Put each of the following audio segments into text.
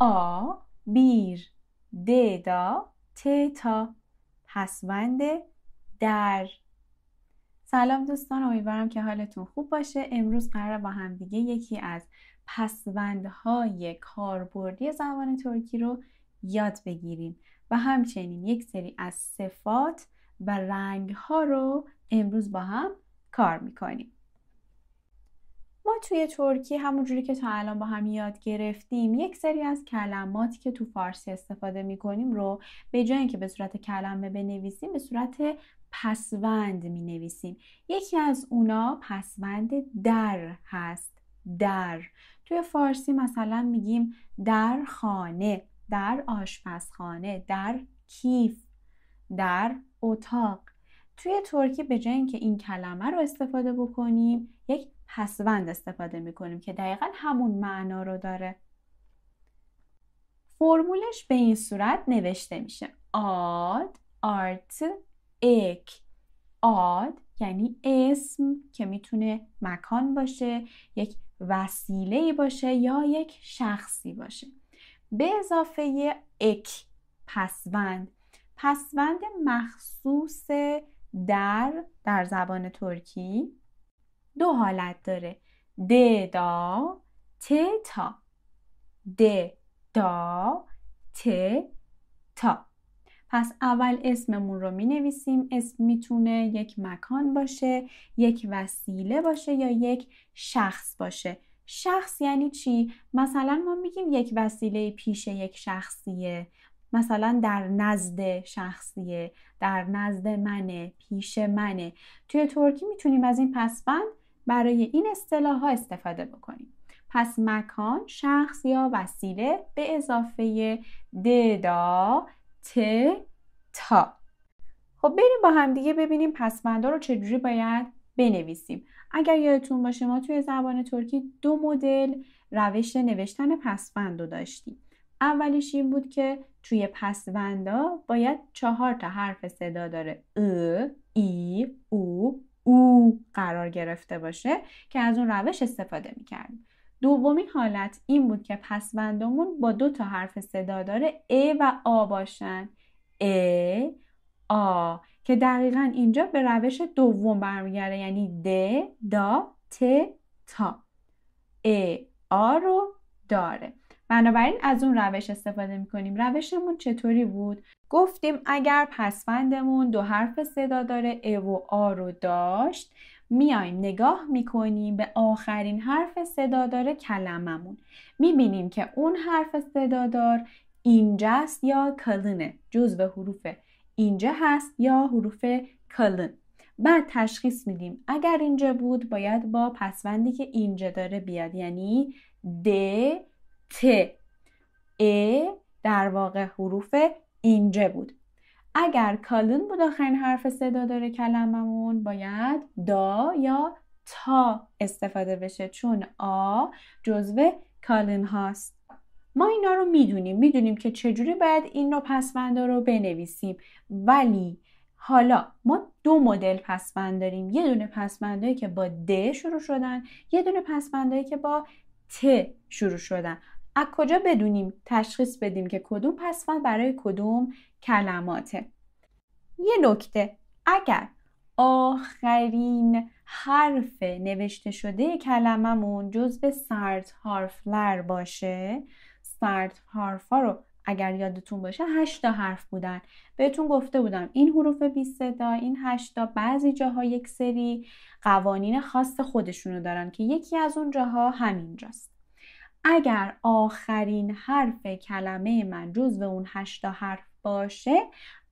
آ بیر D دا ت تا پسوند در سلام دوستان امیدوارم که حالتون خوب باشه امروز قرار با همدیگه یکی از پسوندهای کاربردی زبان ترکی رو یاد بگیریم و همچنین یک سری از صفات و رنگها رو امروز با هم کار میکنیم ما توی ترکی همونجوری که تا الان با هم یاد گرفتیم یک سری از کلماتی که تو فارسی استفاده کنیم رو به جای اینکه به صورت کلمه بنویسیم به صورت پسوند می نویسیم یکی از اونا پسوند در هست در توی فارسی مثلا میگیم در خانه در آشپزخانه در کیف در اتاق توی ترکی به جای اینکه این کلمه رو استفاده بکنیم یک پسوند استفاده میکنیم که دقیقا همون معنا رو داره فرمولش به این صورت نوشته میشه آد آرت اک آد یعنی اسم که میتونه مکان باشه یک وسیله باشه یا یک شخصی باشه به اضافه اک پسوند پسوند مخصوص در در زبان ترکی دو حالت داره د دا ت تا د دا ت تا پس اول اسممون رو می نویسیم اسم میتونه یک مکان باشه یک وسیله باشه یا یک شخص باشه شخص یعنی چی؟ مثلا ما میگیم یک وسیله پیش یک شخصیه مثلا در نزد شخصیه در نزد منه پیش منه توی ترکی میتونیم از این پسبند برای این اصطلاح ها استفاده بکنیم پس مکان شخص یا وسیله به اضافه ددا ت تا خب بریم با همدیگه ببینیم پسمندا رو چجوری باید بنویسیم اگر یادتون باشه ما توی زبان ترکی دو مدل روش نوشتن پسوند داشتیم اولیش این بود که توی پسوندا باید چهار تا حرف صدا داره ا ای او او قرار گرفته باشه که از اون روش استفاده میکردیم دومین حالت این بود که پسبندمون با دو تا حرف صدا داره ا و آ باشن ا آ که دقیقا اینجا به روش دوم برمیگرده یعنی د دا ت تا ا آ رو داره بنابراین از اون روش استفاده میکنیم روشمون چطوری بود گفتیم اگر پسفندمون دو حرف صدا داره ا و آ رو داشت میایم نگاه میکنیم به آخرین حرف صدا داره کلممون میبینیم که اون حرف صدا دار اینجاست یا کلنه به حروف اینجا هست یا حروف کلن بعد تشخیص میدیم اگر اینجا بود باید با پسوندی که اینجا داره بیاد یعنی د ت ا در واقع حروف اینجه بود اگر کالون بود آخرین حرف صدا داره کلممون باید دا یا تا استفاده بشه چون آ جزو کالن هاست ما اینا رو میدونیم میدونیم که چجوری باید این رو پسمنده رو بنویسیم ولی حالا ما دو مدل پسفند داریم یه دونه پسفندایی که با د شروع شدن یه دونه پسفندایی که با ت شروع شدن از کجا بدونیم تشخیص بدیم که کدوم پسفند برای کدوم کلماته یه نکته اگر آخرین حرف نوشته شده کلممون به سرد هارفلر باشه سرد ها رو اگر یادتون باشه هشتا حرف بودن بهتون گفته بودم این حروف 20 صدا این هشتا بعضی جاها یک سری قوانین خاص خودشونو دارن که یکی از اون جاها همینجاست اگر آخرین حرف کلمه من جز به اون هشتا حرف باشه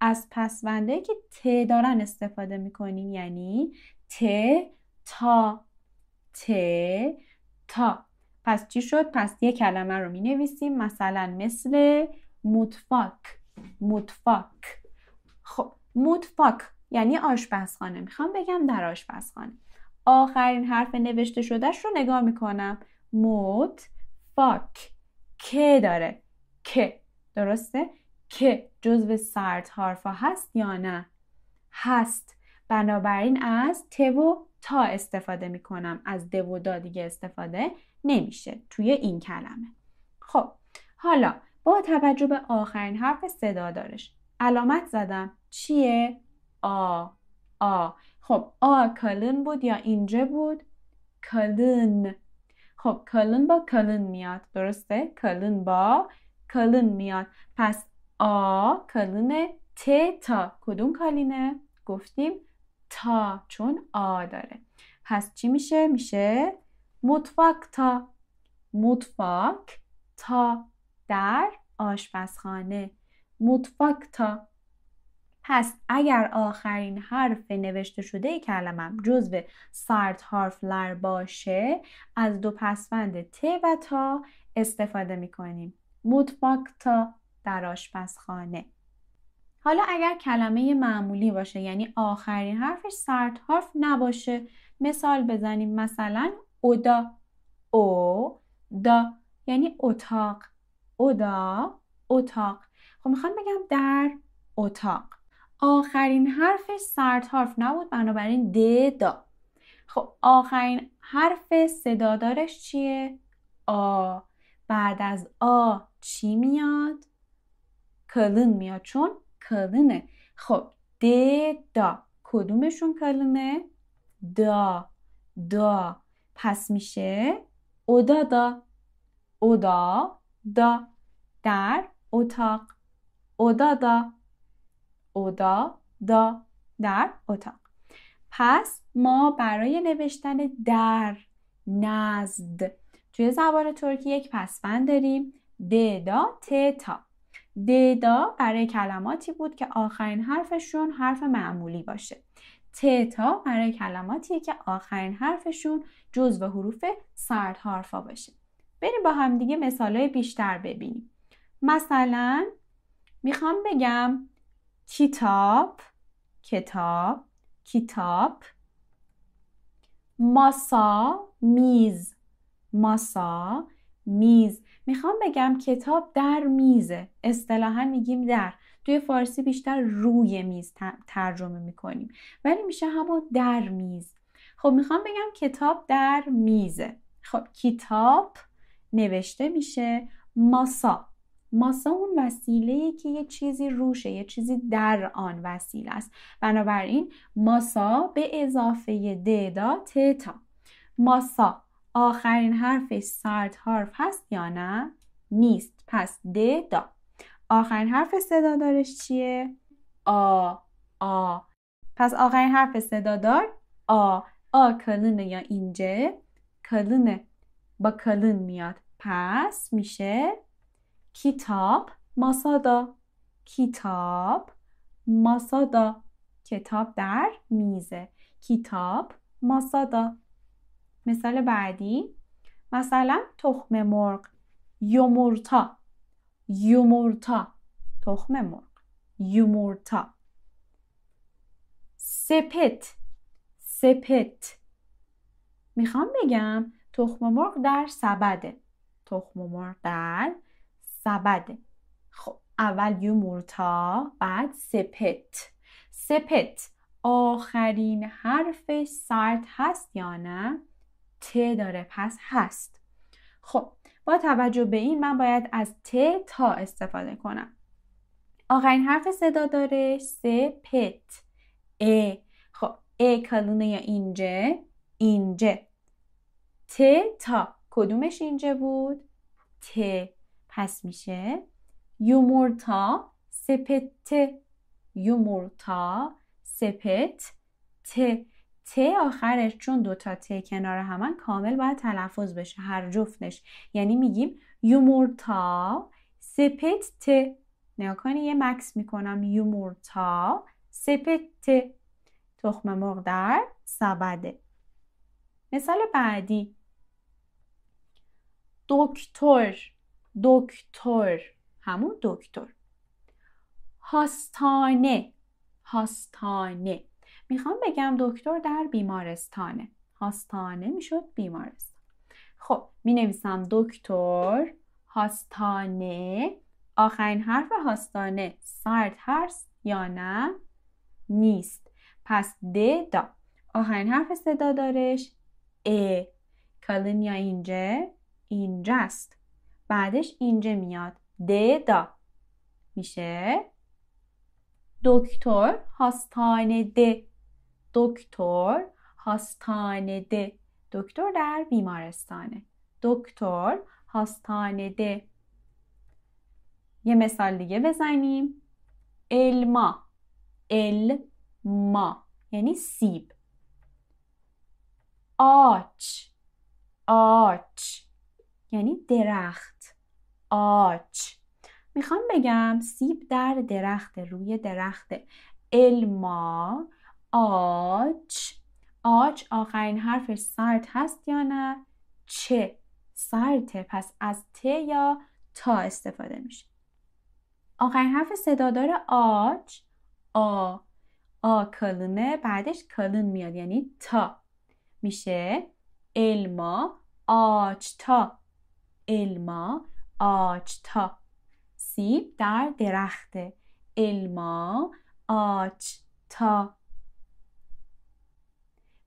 از پسونده که ت دارن استفاده میکنیم یعنی ت تا ت تا پس چی شد؟ پس یه کلمه رو می نویسیم مثلا مثل متفاک متفاک خب متفاک یعنی آشپزخانه میخوام بگم در آشپزخانه آخرین حرف نوشته شدهش رو نگاه میکنم مت فاک که داره که درسته که جزو سرد حرفا هست یا نه هست بنابراین از ت و تا استفاده میکنم از د و دا دیگه استفاده نمیشه توی این کلمه خب حالا با توجه به آخرین حرف صدا دارش علامت زدم چیه آ آ خب آ کلن بود یا اینجا بود کلن خب کلن با کلن میاد درسته کلن با کلن میاد پس آ کلن ت تا کدوم کلینه؟ گفتیم تا چون آ داره پس چی میشه میشه مطفک تا مطفک تا در آشپزخانه مطفک تا پس اگر آخرین حرف نوشته شده کلمم جزو هارف لر باشه از دو پسفند ت و تا استفاده میکنیم تا در آشپزخانه حالا اگر کلمه معمولی باشه یعنی آخرین حرفش سارت هارف نباشه مثال بزنیم مثلا اودا او دا یعنی اتاق اودا اتاق خب میخوام بگم در اتاق آخرین حرفش سرد حرف نبود بنابراین د دا خب آخرین حرف صدادارش چیه؟ آ بعد از آ چی میاد؟ کلن میاد چون کلنه خب د دا کدومشون کلنه؟ دا دا پس میشه اودا دا اودا دا در اتاق اودا دا اودا دا در اتاق پس ما برای نوشتن در نزد توی زبان ترکی یک پسفند داریم ددا تتا ددا برای کلماتی بود که آخرین حرفشون حرف معمولی باشه تتا برای کلماتیه که آخرین حرفشون و حروف سرد حرفا باشه بریم با همدیگه مثالای بیشتر ببینیم مثلا میخوام بگم کتاب کتاب کتاب ماسا میز ماسا میز میخوام بگم کتاب در میزه اصطلاحا میگیم در توی فارسی بیشتر روی میز ترجمه میکنیم ولی میشه همون در میز خب میخوام بگم کتاب در میزه خب کتاب نوشته میشه ماسا ماسا اون وسیله که یه چیزی روشه یه چیزی در آن وسیله است بنابراین ماسا به اضافه ددا تتا ماسا آخرین حرفش سرد حرف هست یا نه نیست پس دا آخرین حرف صدادارش چیه آ آ پس آخرین حرف دار آ آ کلونه یا اینجه کلونه با کلون میاد پس میشه کتاب ماسادا کتاب ماسادا کتاب در میزه. کتاب ماسادا مثال بعدی مثلا تخم مرغ یومورتا یومورتا تخم مرغ یومورتا سپت سپت میخوام بگم تخم مرغ در سبده تخم مرغ در سبده خب اول یومورتا بعد سپت سپت آخرین حرف سرد هست یا نه ت داره پس هست خب با توجه به این من باید از ت تا استفاده کنم آخرین حرف صدا داره سپت ا خب ا کلونه یا اینجه اینجه ت تا کدومش اینجه بود ت هست میشه یومورتا سپت یومورتا سپت ت ت آخرش چون دوتا ت کنار همان کامل باید تلفظ بشه هر جفتش یعنی میگیم یومورتا سپت ت نیا کنی یه مکس میکنم یومورتا سپت ت تخم مرغ در سبده مثال بعدی دکتر دکتر همون دکتر هاستانه هاستانه میخوام بگم دکتر در بیمارستانه هاستانه میشد بیمارستان خب می نویسم دکتر هاستانه آخرین حرف هاستانه سرد هرس یا نه نیست پس د دا آخرین حرف صدا دارش ا کلین یا اینجا اینجاست بعدش اینجا میاد د دا میشه دکتر هاستانه ده دکتر هاستانه ده دکتر در بیمارستانه دکتر هاستانه د یه مثال دیگه بزنیم الما الما یعنی سیب آچ آچ یعنی درخت آچ میخوام بگم سیب در درخت روی درخت الما آچ آچ آخرین حرف سرد هست یا نه چه سرته پس از ت یا تا استفاده میشه آخرین حرف صدادار آچ آ آ کلمه بعدش کلون میاد یعنی تا میشه الما آچ تا الما تا سیب در درخت الما تا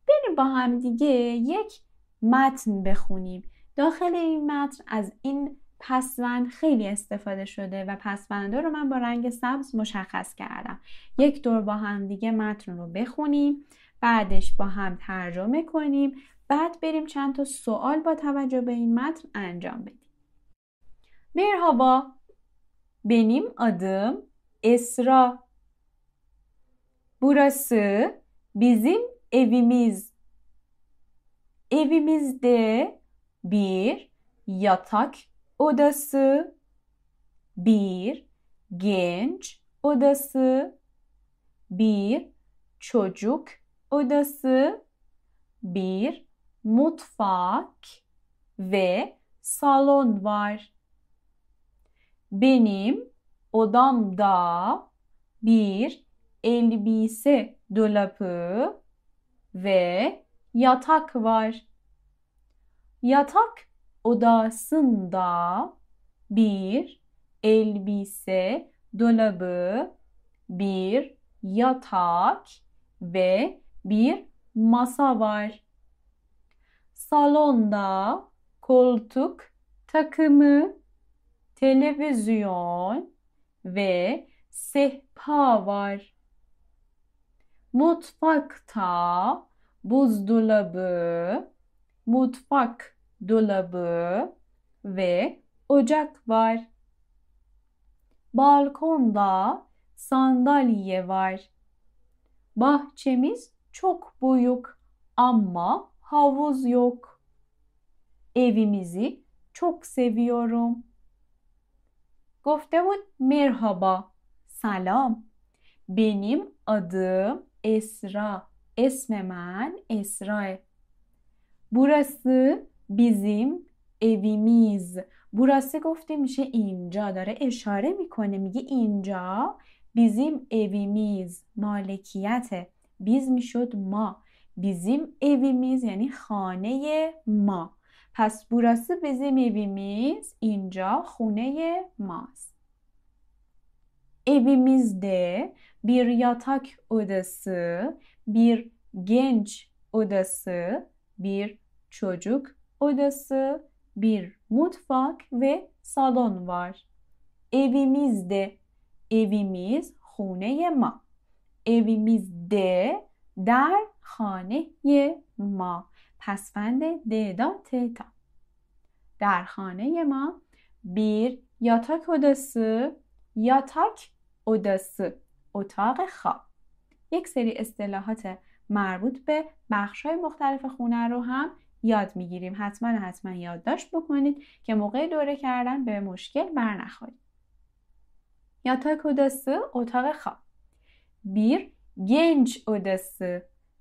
بریم با هم دیگه یک متن بخونیم داخل این متن از این پسوند خیلی استفاده شده و پسوند رو من با رنگ سبز مشخص کردم یک دور با هم دیگه متن رو بخونیم بعدش با هم ترجمه کنیم بعد بریم چند تا سوال با توجه به این متن انجام بدیم Merhaba. Benim adım Esra. Burası bizim evimiz. Evimizde bir yatak odası, bir genç odası, bir çocuk odası, bir mutfak ve salon var benim odamda bir elbise dolabı ve yatak var. Yatak odasında bir elbise dolabı, bir yatak ve bir masa var. Salonda koltuk takımı televizyon ve sehpa var. Mutfakta buzdolabı, mutfak dolabı ve ocak var. Balkonda sandalye var. Bahçemiz çok büyük ama havuz yok. Evimizi çok seviyorum. گفته بود مرحبا سلام بینیم آدم اسرا اسم من اسراه burası بیزیم اویمیز burası گفته میشه اینجا داره اشاره میکنه میگه اینجا بیزیم اویمیز مالکیت بیز میشد ما بیزیم اویمیز یعنی خانه ما Pes burası bizim evimiz. İnca huneye mas. Evimizde bir yatak odası, bir genç odası, bir çocuk odası, bir mutfak ve salon var. Evimizde evimiz huneye ma. Evimizde der haneye ma. پسفند دیدا تیتا در خانه ما بیر یاتاک یا یاتاک اودس اتاق خواب یک سری اصطلاحات مربوط به بخش های مختلف خونه رو هم یاد میگیریم حتما حتما یادداشت بکنید که موقع دوره کردن به مشکل برنخورید یاتاک اودس اتاق خواب بیر گنج اودس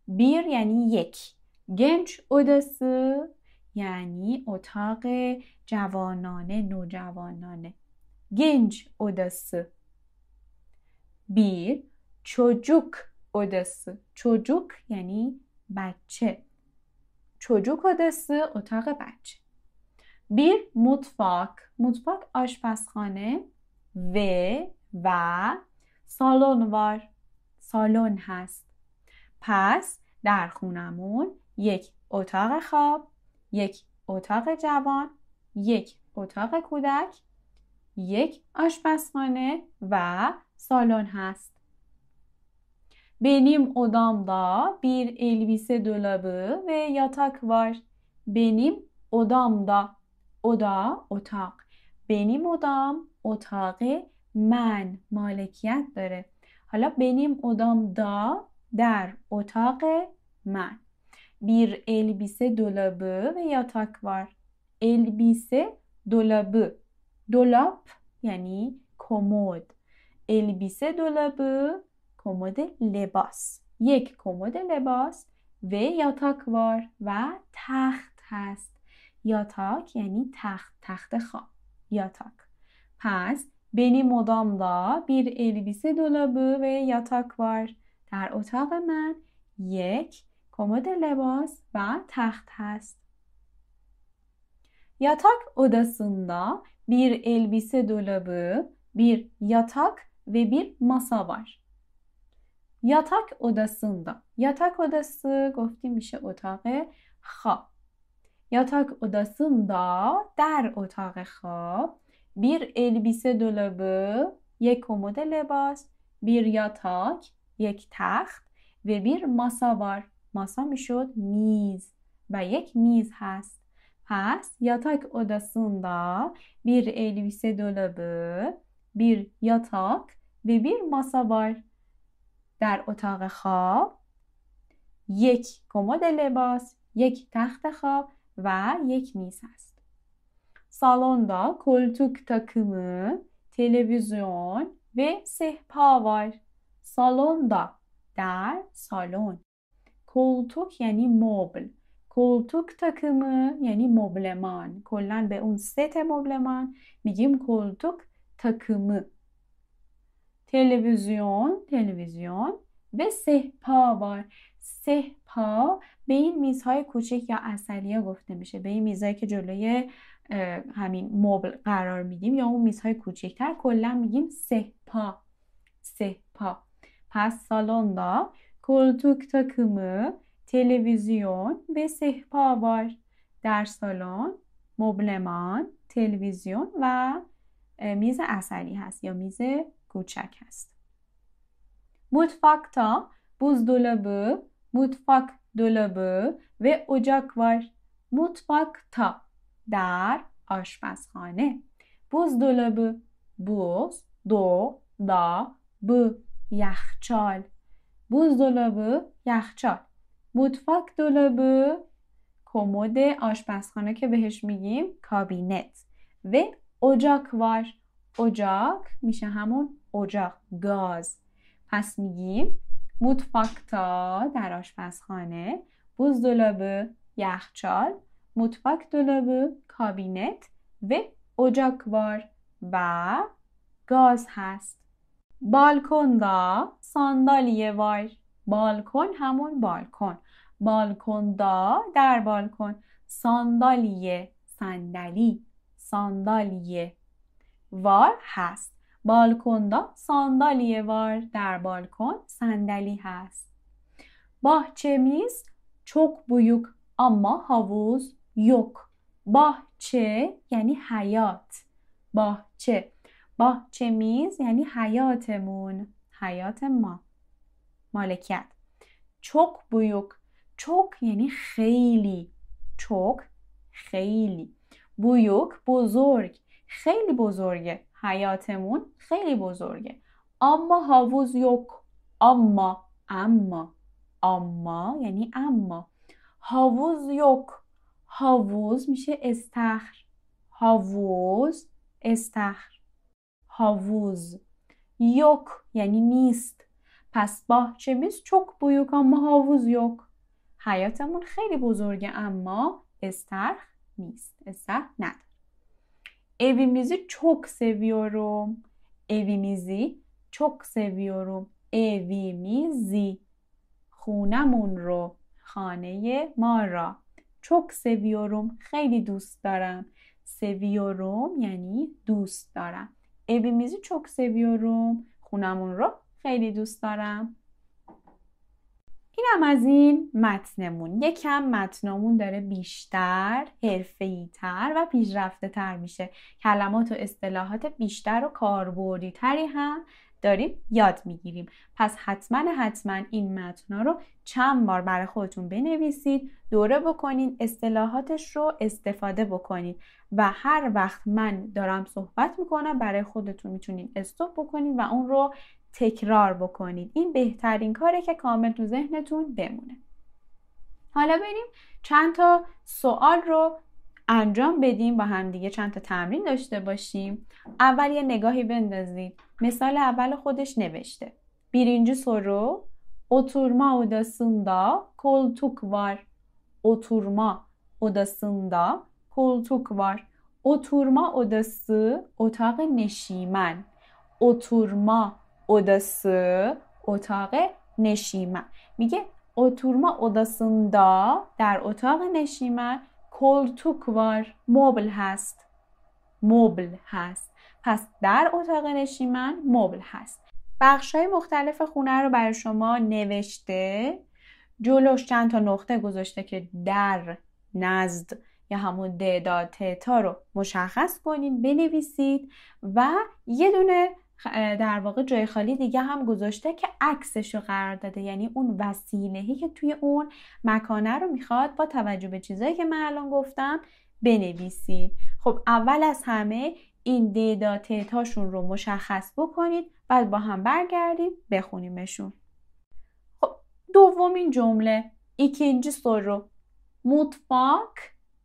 بیر یعنی یک گنج ادس یعنی اتاق جوانانه نوجوانانه گنج ادس بیر چجوک ادس چجوک یعنی بچه چجوک ادس اتاق بچه بیر mutfak mutfak آشپزخانه و و سالنوار سالن هست پس در خونمون یک اتاق خواب یک اتاق جوان یک اتاق کودک یک آشپزخانه و سالن هست. بنیم ادام Benim بیر bir دولابه و و وار. بنیم ادام دا. اودا اتاق. بنیم اودام اتاق من مالکیت داره. حالا بنیم ادام دا در اتاق من. بیر البیسه دلابو و وار البیسه دلابو دلاپ یعنی کمد البیسه دلابو کمد لباس یک کمد لباس و یاتاک وار و تخت هست یاتاک یعنی تخت تخت خوا یاتاک پس بنی مدامدا بیر البیسه دلابو و یاتاک وار در اتاق من یک کمد لباس و تخت هست. Yatak odasında bir elbise dolabı, bir yatak ve bir masa var. Yatak odasında. Yatak odası گفتیم میشه اتاق خواب. Yatak odasında در اتاق خواب bir elbise dolabı, یک کمد لباس, bir yatak, یک تخت ve bir masa var. ماسا میشد میز و یک میز هست پس یاتاک odasında بیر elbise دولبه بیر یاتاک و بیر ماسا بار در اتاق خواب یک کمد لباس، یک تخت خواب و یک میز هست. سالون دا، کلتوک تاکمه تلویزیون و سهپاوار سالون دا در سالون کولتوک یعنی مبل کولتوک تکمه یعنی مبلمان کلا به اون ست مبلمان میگیم کولتوک تکمه تلویزیون تلویزیون و سهپا بار سهپا به این میزهای کوچک یا اصلیه گفته میشه به این میزهایی که جلوی همین مبل قرار میدیم یا اون میزهای کوچکتر کلا میگیم سهپا سهپا پس دا کلتوک تکیمی تلویزیون به سهپا وار در سالن مبلمان تلویزیون و میزه اصلی هست یا میزه کوچک هست موتفاک تا بوز دولبو موطفاک دولبو و اجاک وار موتفاک تا در آشپزخانه بوز دولبو بوز دو دا ب یخچال buzdolabı یخچال mutfak دولابه کمد آشپزخانه که بهش میگیم کابینت و اجاکوار var میشه همون اجاق گاز پس میگیم تا در آشپزخانه دولابه یخچال mutfak دولابه کابینت و اجاکوار و گاز هست دا ساندالیه وار بالکن همون بالکن بالکن دا در بالکن ساندالیه صندلی ساندالیه وار هست بالکن دا ساندالیه وار در بالکن صندلی هست میز چوک بیوک اما هاووز یوک باهچه یعنی حیات باهچه باهچه میز یعنی حیاتمون حیات ما مالکیت چوک بویوک چوک یعنی خیلی چوک خیلی بویوک بزرگ خیلی بزرگه حیاتمون خیلی بزرگه اما هاووز یوک اما اما اما یعنی اما هاووز یوک هاووز میشه استخر هاووز استخر هاووز یک یعنی نیست. پس میز چک بویوک اما هاووز یک حیاتمون خیلی بزرگه اما استرخ نیست. استرخ چک Evimizi اوی میزی چک سویوروم اوی میزی خونمون رو خانه ما را چک سویوروم خیلی دوست دارم سویوروم یعنی دوست دارم Evimizi çok seviyorum. خونمون رو خیلی دوست دارم. اینم از این متنمون یکم متنمون داره بیشتر حرفه‌ای تر و پیشرفته تر میشه کلمات و اصطلاحات بیشتر و کاربردی تری هم داریم یاد میگیریم پس حتما حتما این متنا رو چند بار برای خودتون بنویسید دوره بکنید اصطلاحاتش رو استفاده بکنید و هر وقت من دارم صحبت میکنم برای خودتون میتونید استوب بکنید و اون رو تکرار بکنید این بهترین کاره که کامل تو ذهنتون بمونه حالا بریم چند تا سوال رو انجام بدیم با همدیگه چند تا تمرین داشته باشیم اول یه نگاهی بندازید مثال اول خودش نوشته بیرینجی سورو oturma odasında koltuk var. Oturma odasında koltuk var. Oturma odası اتاق نشیمن. Oturma odası اتاق نشیمن. میگه oturma odasında در اتاق نشیمن کلتوک وار مبل هست مبل هست پس در اتاق نشیمن مبل هست بخش مختلف خونه رو برای شما نوشته جلوش چند تا نقطه گذاشته که در نزد یا همون داده تا رو مشخص کنید بنویسید و یه دونه در واقع جای خالی دیگه هم گذاشته که عکسش رو قرار داده یعنی اون وسیلهی که توی اون مکانه رو میخواد با توجه به چیزایی که من الان گفتم بنویسید خب اول از همه این دیدا رو مشخص بکنید بعد با هم برگردیم بخونیمشون خب دومین جمله سر رو mutfak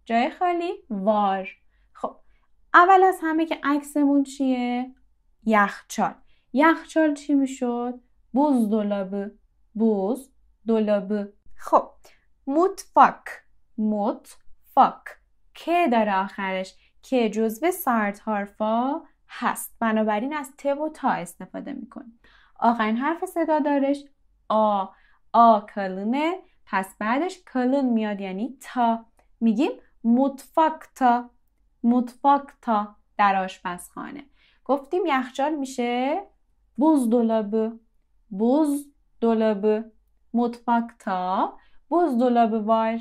جای خالی وار خب اول از همه که عکسمون چیه یخچال یخچال چی میشد بوز دولابه بوز دولابه خب مطفک متفاک که داره آخرش که جزو سارت حرفا هست بنابراین از ت و تا استفاده میکنیم آخرین حرف صدا دارش آ آ کلمه پس بعدش کلن میاد یعنی تا میگیم مطفک تا تا در آشپزخانه گفتیم یخچال میشه بوز دولابه بوز دولابه متفاکتا بوز دولابه وار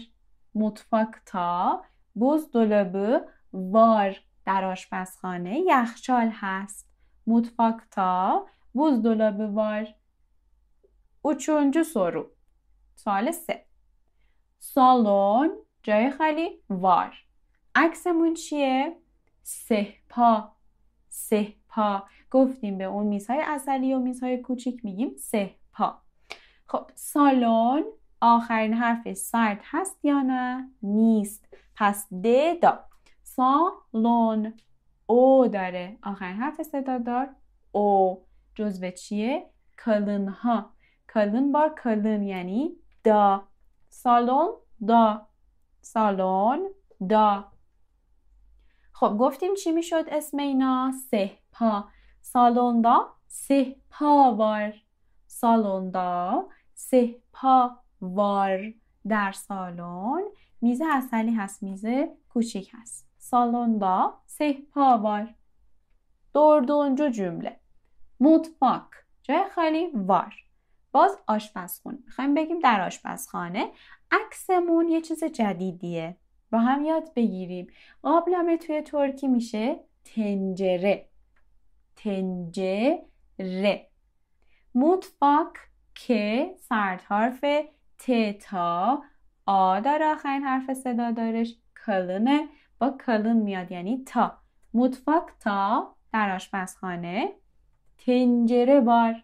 متفاکتا بوز دولابه وار در آشپزخانه یخچال هست متفاکتا بوز دولابه وار اوچونجو سرو سوال سه سالون جای خالی وار عکسمون چیه؟ سه پا سه پا گفتیم به اون میزهای اصلی و میزهای کوچیک میگیم سه پا خب سالن آخرین حرف سرد هست یا نه نیست پس د دا سالون او داره آخرین حرف دار. او جزوه چیه کلن ها کلن با کلن یعنی دا سالن دا سالن دا خب گفتیم چی میشد اسم اینا سه سهپا سالوندا پا وار سالوندا پا وار در سالن میز اصلی هست میز کوچیک هست سالوندا پا وار دوردونجو جمله مطبق جای خالی وار باز آشپزخونه میخوایم بگیم در آشپزخانه عکسمون یه چیز جدیدیه با هم یاد بگیریم قابلمه توی ترکی میشه تنجره تنجره مطفاک که سرد حرف ت تا آ در آخرین حرف صدا دارش کلنه با کلن میاد یعنی تا مطفاک تا در آشپزخانه تنجره بار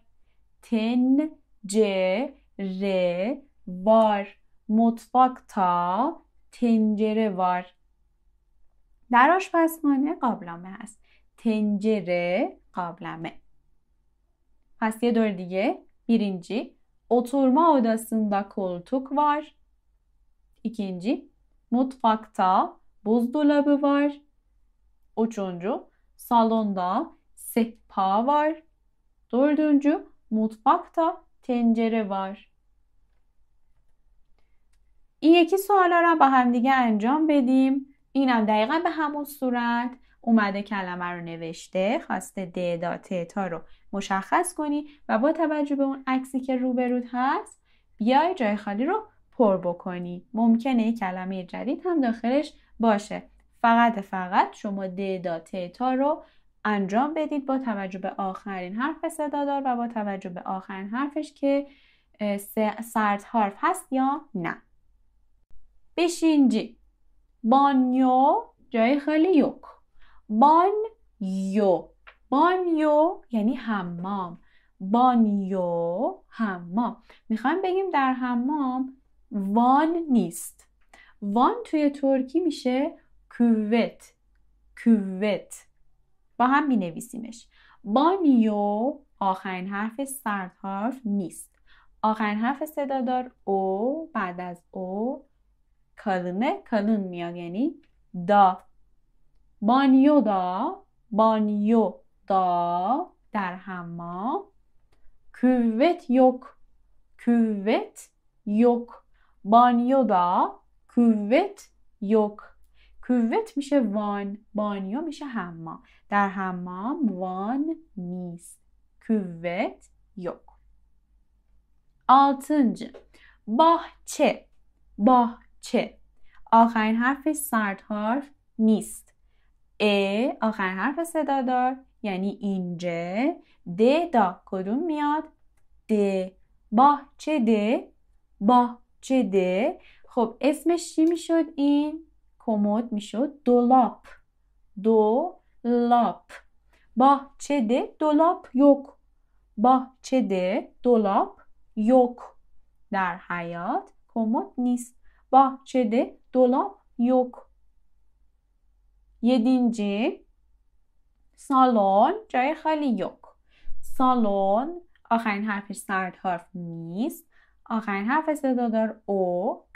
ر بار مطفاک تا تنجره وار در آشپزخانه قابلمه هست تنجره قابلمه پس یه دور دیگه birinci oturma odasında koltuk var. İkinci mutfakta buzdolabı var. Üçüncü salonda sehpa var. Dördüncü mutfakta tencere var. این یکی سوالا رو با همدیگه انجام بدیم اینم دقیقا به همون صورت اومده کلمه رو نوشته خواسته د دا تا رو مشخص کنی و با توجه به اون عکسی که روبرود هست بیای جای خالی رو پر بکنی ممکنه یک کلمه جدید هم داخلش باشه فقط فقط شما د دا تا رو انجام بدید با توجه به آخرین حرف صدادار و با توجه به آخرین حرفش که سرد حرف هست یا نه بشینجی بانیو جای خالی yok. بانیو بانیو یعنی حمام. بانیو حمام میخوایم بگیم در حمام وان نیست وان توی ترکی میشه کووت کووت با هم مینویسیمش بانیو آخرین حرف سرد نیست آخرین حرف صدادار او بعد از او kalne kalınmıyor yani da. Banyoda, banyoda derhama kuvvet yok. Kuvvet yok. Banyoda kuvvet yok. Kuvvet mişe van banyo mişe حمام در حمام وان نیست kuvvet yok. Altıncı bahçe bahçe چه آخرین حرف سرد حرف نیست ا آخرین حرف دار یعنی اینجه د دا کدوم میاد د با چه د با چه د خب اسمش چی میشد این کمد میشد د دولاب یک با چه د دولاپ یوک در حیات کموت نیست. bahçede dolap yok. Yedinci, salon جای خالی yok. Salon آخرین حرف سرد حرف نیست. آخرین حرف صدادار او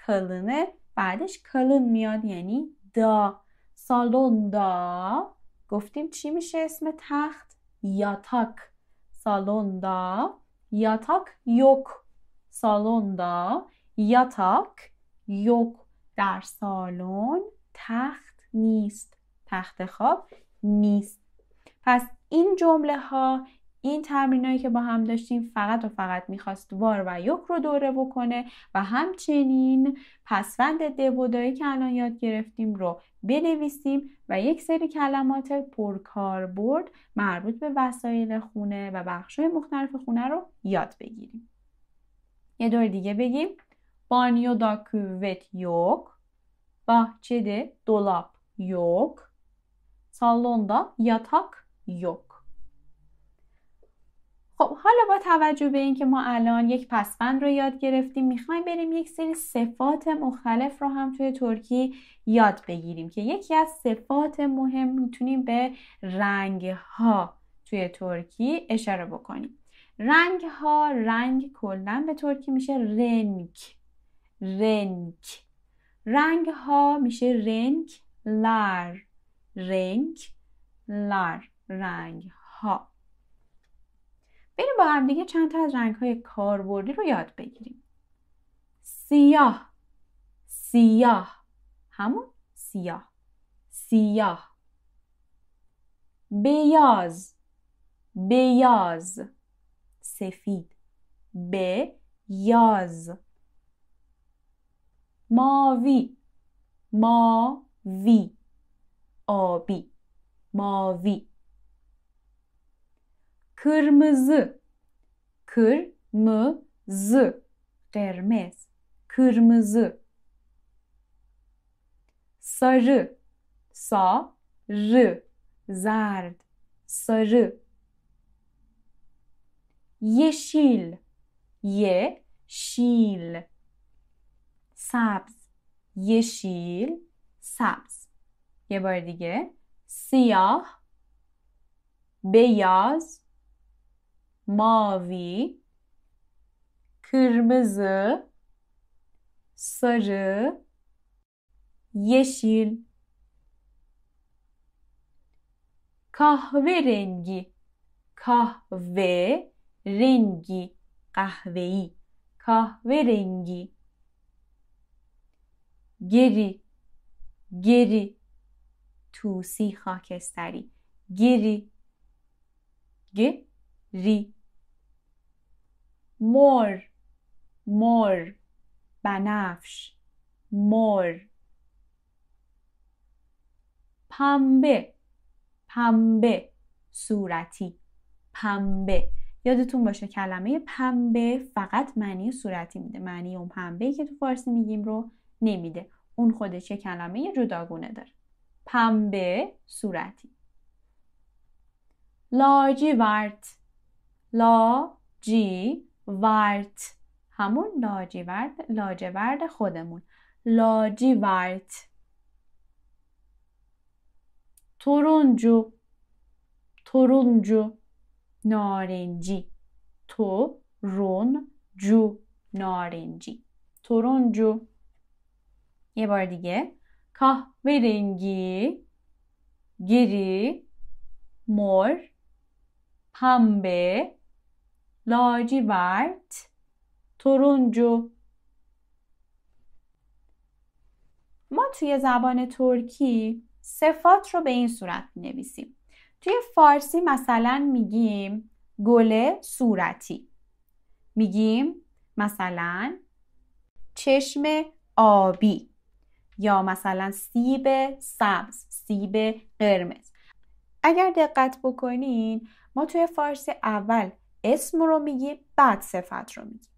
کلنه بعدش کلن میاد یعنی دا سالون دا گفتیم چی میشه اسم تخت یاتاک سالون دا یاتاک یک سالون دا یاتاک یوک در سالن تخت نیست تخت خواب نیست پس این جمله ها این هایی که با هم داشتیم فقط و فقط میخواست وار و یک رو دوره بکنه و همچنین پسوند دبودایی که الان یاد گرفتیم رو بنویسیم و یک سری کلمات پرکاربرد مربوط به وسایل خونه و بخشای مختلف خونه رو یاد بگیریم یه دور دیگه بگیم Banyoda küvvet yok. Bahçede dolap yok. Salonda yatak yok. خب حالا با توجه به اینکه ما الان یک پسفند رو یاد گرفتیم میخوایم بریم یک سری صفات مختلف رو هم توی ترکی یاد بگیریم که یکی از صفات مهم میتونیم به رنگها توی ترکی اشاره بکنیم رنگها رنگ کلا به ترکی میشه رنگ رنگ رنگ ها میشه رنگ لار رنگ لار رنگ ها بریم با هم دیگه چند تا از رنگ های کاربردی رو یاد بگیریم سیاه سیاه همون سیاه سیاه بیاز بیاز سفید به یاز mavi mavi abi mavi kırmızı kırmızı germez kırmızı sarı sarı zerd sarı yeşil yeşil سبز yeşil سبز یه بار دیگه سیاه beyaz mavi kırmızı sarı yeşil kahverengi kahve rengi kahveyi kahverengi گری گری توسی خاکستری گری گری مر مر بنفش مر پنبه پنبه صورتی پنبه یادتون باشه کلمه پنبه فقط معنی صورتی میده معنی اون پنبه که تو فارسی میگیم رو نمیده اون خودش یه کلمه جداگونه داره پنبه صورتی لاجی ورد لا جی ورد همون لاجی ورد ورد خودمون لاجی ورد تورونجو تورونجو نارنجی تو رون جو نارنجی تورونجو یه بار دیگه کاهورنگی گری مور لاجی لاجیورد ترونجو ما توی زبان ترکی صفات رو به این صورت نویسیم. توی فارسی مثلا میگیم گل صورتی میگیم مثلا چشم آبی یا مثلا سیب سبز سیب قرمز اگر دقت بکنین ما توی فارسی اول اسم رو میگیم بعد صفت رو میگیم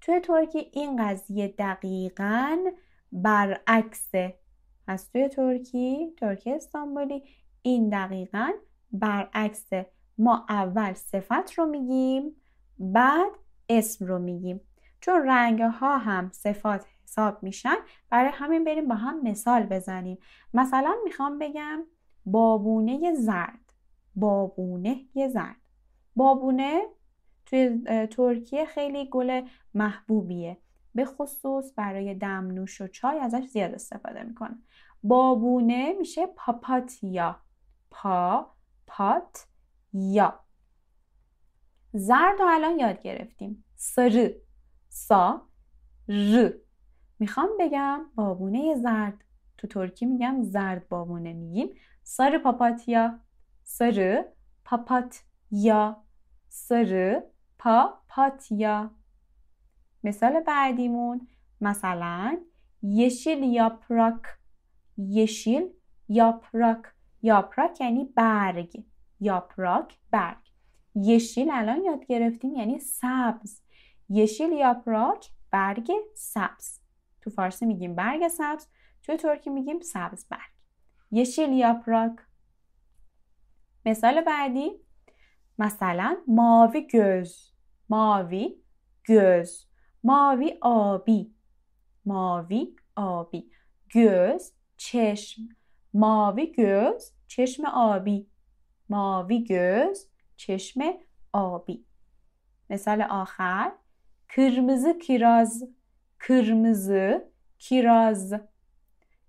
توی ترکی این قضیه دقیقا برعکسه از توی ترکی ترکی استانبولی این دقیقا برعکسه ما اول صفت رو میگیم بعد اسم رو میگیم چون رنگ ها هم صفات حساب میشن برای همین بریم با هم مثال بزنیم مثلا میخوام بگم بابونه زرد بابونه زرد بابونه توی ترکیه خیلی گل محبوبیه به خصوص برای دمنوش و چای ازش زیاد استفاده میکنه بابونه میشه پاپاتیا پا پات یا زرد رو الان یاد گرفتیم سر سا ر میخوام بگم بابونه زرد تو ترکی میگم زرد بابونه میگیم سر پاپاتیا سر پاپات یا سر پاپاتیا مثال بعدیمون مثلا یشیل پراک یشیل یا پراک یعنی برگ پراک برگ یشیل الان یاد گرفتیم یعنی سبز یشیل پراک برگ سبز تو فارسی میگیم برگ سبز توی ترکی میگیم سبز برگ یشیل یاپراک مثال بعدی مثلا ماوی گز ماوی گز ماوی آبی ماوی آبی گز چشم ماوی گز چشم آبی ماوی گز چشم آبی مثال آخر کرمزه کیراز kırmızı, kiraz.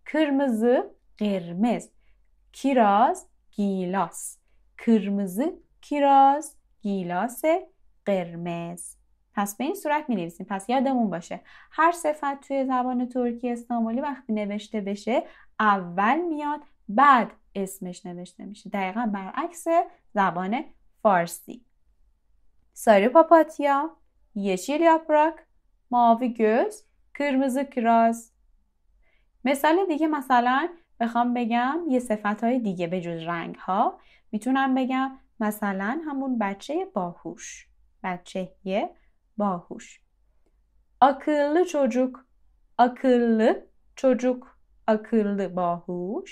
Kırmızı, قرمز. kiraz, گیلاس. kırmızı, kiraz, گیلاس قرمز. پس به این صورت می نویسیم پس یادمون باشه هر صفت توی زبان ترکی استانبولی وقتی نوشته بشه اول میاد بعد اسمش نوشته میشه دقیقا برعکس زبان فارسی ساری پاپاتیا یشیل یاپراک mavi göz, kırmızı کراز مثال دیگه مثلا بخوام بگم یه صفت های دیگه به جز رنگ ها میتونم بگم مثلا همون بچه باهوش بچه یه باهوش اکلی çocuk akıllı çocuk akıllı باهوش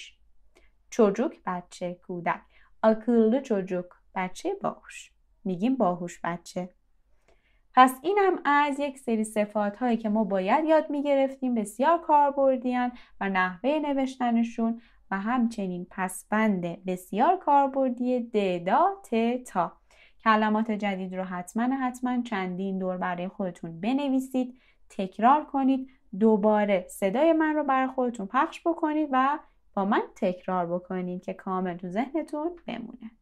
چوجوک بچه کودک akıllı چوجوک بچه باهوش میگیم باهوش بچه پس اینم از یک سری صفات هایی که ما باید یاد گرفتیم بسیار کاربردیان و نحوه نوشتنشون و همچنین پسبند بسیار کاربردی دا، ت تا کلمات جدید رو حتما حتما چندین دور برای خودتون بنویسید تکرار کنید دوباره صدای من رو برای خودتون پخش بکنید و با من تکرار بکنید که کامل تو ذهنتون بمونه